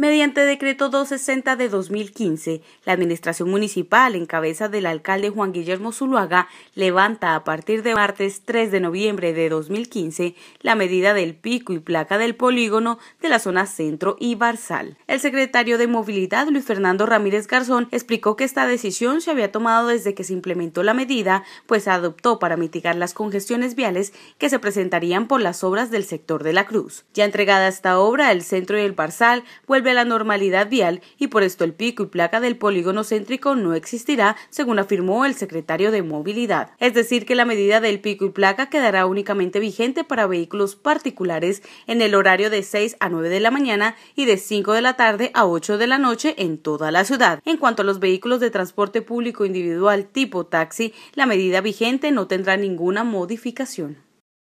Mediante decreto 260 de 2015, la Administración Municipal, en cabeza del alcalde Juan Guillermo Zuluaga, levanta a partir de martes 3 de noviembre de 2015 la medida del pico y placa del polígono de la zona centro y Barzal. El secretario de Movilidad, Luis Fernando Ramírez Garzón, explicó que esta decisión se había tomado desde que se implementó la medida, pues se adoptó para mitigar las congestiones viales que se presentarían por las obras del sector de la Cruz. Ya entregada esta obra, el centro y el Barzal vuelven la normalidad vial y por esto el pico y placa del polígono céntrico no existirá, según afirmó el secretario de Movilidad. Es decir, que la medida del pico y placa quedará únicamente vigente para vehículos particulares en el horario de 6 a 9 de la mañana y de 5 de la tarde a 8 de la noche en toda la ciudad. En cuanto a los vehículos de transporte público individual tipo taxi, la medida vigente no tendrá ninguna modificación.